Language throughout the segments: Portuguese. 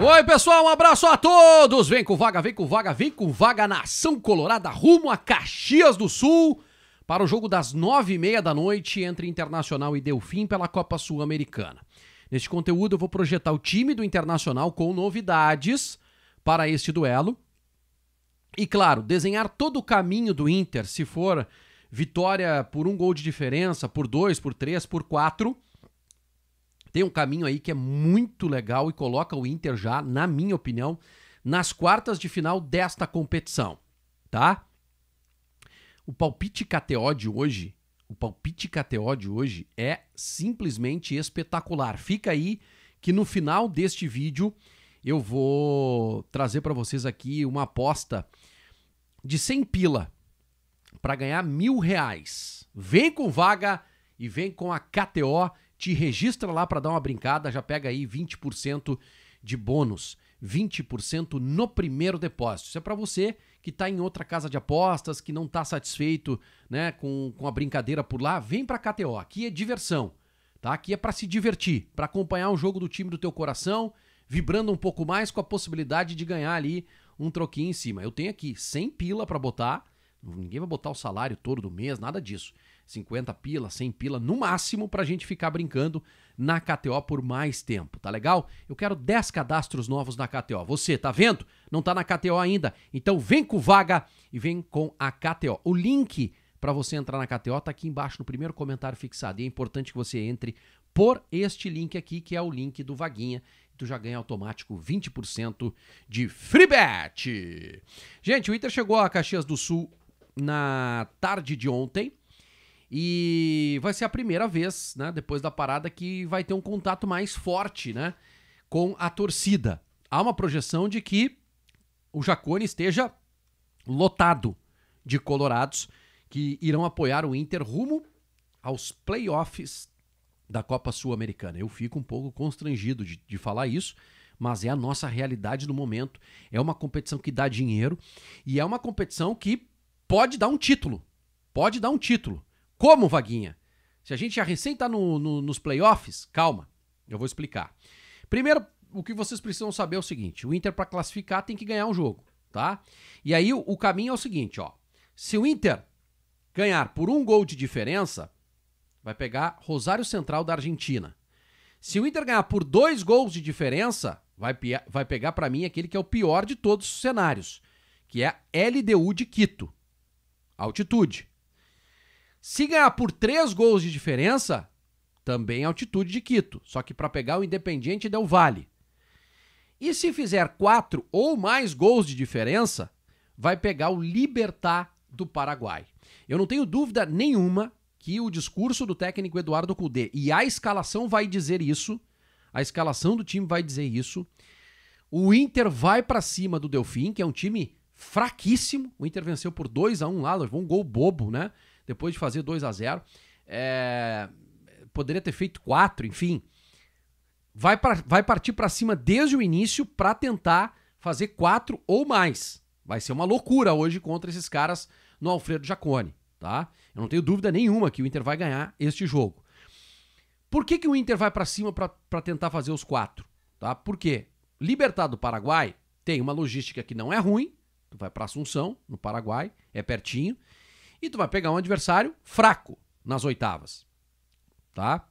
Oi, pessoal, um abraço a todos! Vem com vaga, vem com vaga, vem com vaga, nação colorada, rumo a Caxias do Sul para o jogo das nove e meia da noite entre Internacional e Delfim pela Copa Sul-Americana. Neste conteúdo eu vou projetar o time do Internacional com novidades para este duelo e, claro, desenhar todo o caminho do Inter, se for vitória por um gol de diferença, por dois, por três, por quatro tem um caminho aí que é muito legal e coloca o Inter já, na minha opinião, nas quartas de final desta competição, tá? O palpite KTO de hoje, o palpite KTO de hoje é simplesmente espetacular. Fica aí que no final deste vídeo eu vou trazer para vocês aqui uma aposta de 100 pila para ganhar mil reais. Vem com vaga e vem com a KTO te registra lá para dar uma brincada, já pega aí 20% de bônus. 20% no primeiro depósito. Isso é para você que está em outra casa de apostas, que não está satisfeito né, com, com a brincadeira por lá. Vem para a KTO. Aqui é diversão. Tá? Aqui é para se divertir, para acompanhar um jogo do time do teu coração, vibrando um pouco mais com a possibilidade de ganhar ali um troquinho em cima. Eu tenho aqui 100 pila para botar. Ninguém vai botar o salário todo do mês, nada disso. 50 pila, 100 pila, no máximo, para a gente ficar brincando na KTO por mais tempo, tá legal? Eu quero 10 cadastros novos na KTO. Você, tá vendo? Não tá na KTO ainda? Então vem com vaga e vem com a KTO. O link para você entrar na KTO tá aqui embaixo no primeiro comentário fixado. E é importante que você entre por este link aqui, que é o link do Vaguinha. Tu já ganha automático 20% de free bet. Gente, o Inter chegou a Caxias do Sul na tarde de ontem. E vai ser a primeira vez, né, depois da parada, que vai ter um contato mais forte né, com a torcida. Há uma projeção de que o Jacone esteja lotado de colorados que irão apoiar o Inter rumo aos playoffs da Copa Sul-Americana. Eu fico um pouco constrangido de, de falar isso, mas é a nossa realidade no momento. É uma competição que dá dinheiro e é uma competição que pode dar um título. Pode dar um título. Como, Vaguinha? Se a gente já recém tá no, no, nos playoffs, calma, eu vou explicar. Primeiro, o que vocês precisam saber é o seguinte: o Inter, para classificar, tem que ganhar um jogo, tá? E aí o, o caminho é o seguinte, ó. Se o Inter ganhar por um gol de diferença, vai pegar Rosário Central da Argentina. Se o Inter ganhar por dois gols de diferença, vai, vai pegar para mim aquele que é o pior de todos os cenários, que é a LDU de Quito. Altitude. Se ganhar por três gols de diferença, também é altitude de Quito, só que para pegar o Independiente Del Vale. E se fizer quatro ou mais gols de diferença, vai pegar o Libertar do Paraguai. Eu não tenho dúvida nenhuma que o discurso do técnico Eduardo Cudê e a escalação vai dizer isso, a escalação do time vai dizer isso. O Inter vai para cima do Delfim, que é um time fraquíssimo. O Inter venceu por 2 a 1 um lá, levou um gol bobo, né? depois de fazer 2 a 0 é, poderia ter feito 4, enfim. Vai, pra, vai partir para cima desde o início para tentar fazer 4 ou mais. Vai ser uma loucura hoje contra esses caras no Alfredo Jacone, tá? Eu não tenho dúvida nenhuma que o Inter vai ganhar este jogo. Por que, que o Inter vai para cima para tentar fazer os quatro? Tá? Porque Libertado do Paraguai tem uma logística que não é ruim, tu vai para Assunção, no Paraguai, é pertinho, e tu vai pegar um adversário fraco nas oitavas. Tá?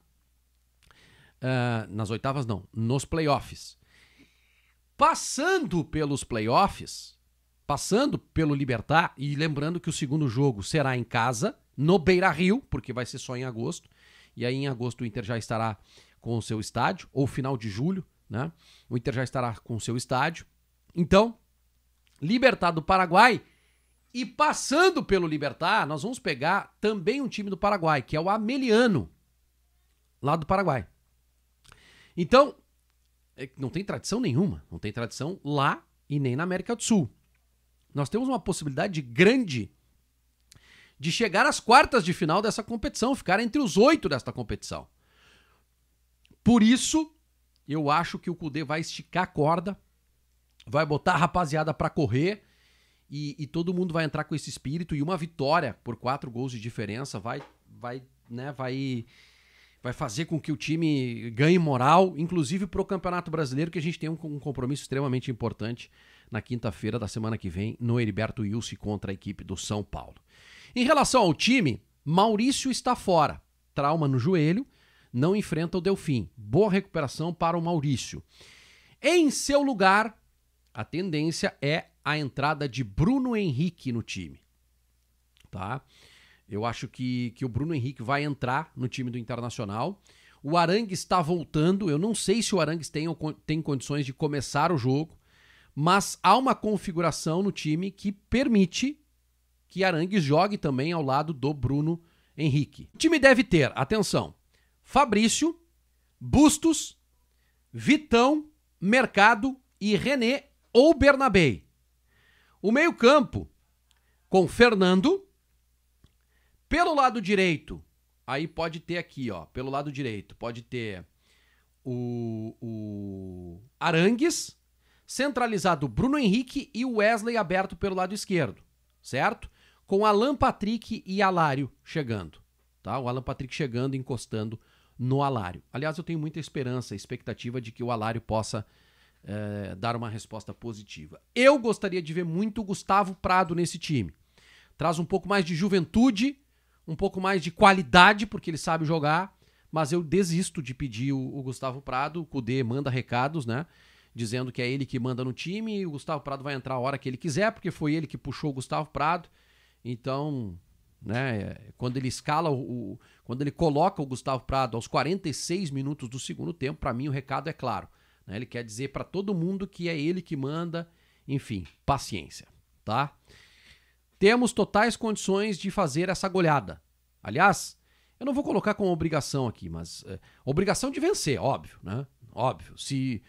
Uh, nas oitavas, não. Nos playoffs. Passando pelos playoffs, passando pelo Libertar, e lembrando que o segundo jogo será em casa, no Beira Rio, porque vai ser só em agosto. E aí, em agosto, o Inter já estará com o seu estádio, ou final de julho, né? O Inter já estará com o seu estádio. Então, Libertar do Paraguai e passando pelo Libertar, nós vamos pegar também um time do Paraguai, que é o Ameliano, lá do Paraguai. Então, é não tem tradição nenhuma, não tem tradição lá e nem na América do Sul. Nós temos uma possibilidade grande de chegar às quartas de final dessa competição, ficar entre os oito desta competição. Por isso, eu acho que o Cudê vai esticar a corda, vai botar a rapaziada para correr e, e, todo mundo vai entrar com esse espírito e uma vitória por quatro gols de diferença vai, vai, né, vai, vai fazer com que o time ganhe moral, inclusive para o Campeonato Brasileiro, que a gente tem um, um compromisso extremamente importante na quinta-feira da semana que vem no Heriberto Wilson contra a equipe do São Paulo. Em relação ao time, Maurício está fora, trauma no joelho, não enfrenta o Delfim. Boa recuperação para o Maurício. Em seu lugar, a tendência é a entrada de Bruno Henrique no time. Tá? Eu acho que, que o Bruno Henrique vai entrar no time do Internacional. O Arangues está voltando. Eu não sei se o Arangues tem, tem condições de começar o jogo, mas há uma configuração no time que permite que Arangues jogue também ao lado do Bruno Henrique. O time deve ter, atenção, Fabrício, Bustos, Vitão, Mercado e René ou Bernabei. O meio-campo com Fernando. Pelo lado direito, aí pode ter aqui, ó. Pelo lado direito, pode ter o, o Arangues, centralizado Bruno Henrique e Wesley aberto pelo lado esquerdo, certo? Com Alan Patrick e Alário chegando, tá? O Alan Patrick chegando, encostando no Alário. Aliás, eu tenho muita esperança, expectativa de que o Alário possa é, dar uma resposta positiva. Eu gostaria de ver muito o Gustavo Prado nesse time. Traz um pouco mais de juventude, um pouco mais de qualidade, porque ele sabe jogar, mas eu desisto de pedir o, o Gustavo Prado. O Cudê manda recados, né? Dizendo que é ele que manda no time e o Gustavo Prado vai entrar a hora que ele quiser, porque foi ele que puxou o Gustavo Prado. Então, né? Eh, quando ele escala o, o, quando ele coloca o Gustavo Prado aos 46 minutos do segundo tempo, para mim o recado é claro. Né? Ele quer dizer para todo mundo que é ele que manda. Enfim, paciência, tá? Temos totais condições de fazer essa goleada. Aliás, eu não vou colocar como obrigação aqui, mas é, obrigação de vencer, óbvio, né? Óbvio. Se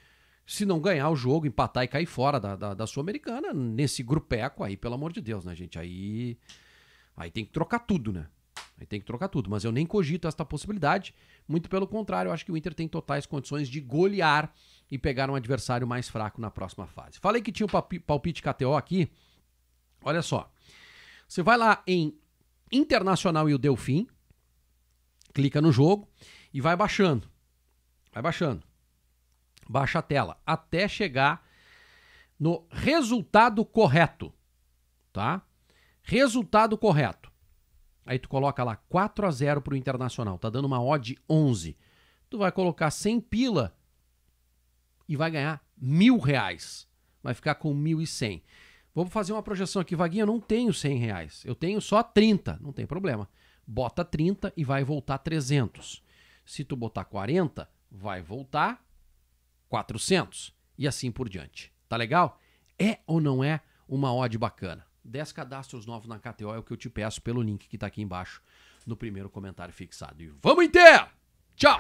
se não ganhar o jogo, empatar e cair fora da, da, da Sul-Americana, nesse grupeco aí, pelo amor de Deus, né, gente? Aí, aí tem que trocar tudo, né? Aí tem que trocar tudo. Mas eu nem cogito esta possibilidade. Muito pelo contrário, eu acho que o Inter tem totais condições de golear e pegar um adversário mais fraco na próxima fase. Falei que tinha o um palpite KTO aqui. Olha só. Você vai lá em Internacional e o Delfim, clica no jogo e vai baixando. Vai baixando. Baixa a tela até chegar no resultado correto, tá? Resultado correto. Aí tu coloca lá 4 a 0 pro Internacional, tá dando uma odd 11. Tu vai colocar 100 pila e vai ganhar mil reais. Vai ficar com mil e cem. Vamos fazer uma projeção aqui, vaguinha Eu não tenho cem reais. Eu tenho só 30. Não tem problema. Bota 30 e vai voltar 300. Se tu botar 40, vai voltar 400. E assim por diante. Tá legal? É ou não é uma odd bacana? 10 cadastros novos na KTO é o que eu te peço pelo link que tá aqui embaixo no primeiro comentário fixado. E vamos em ter! Tchau!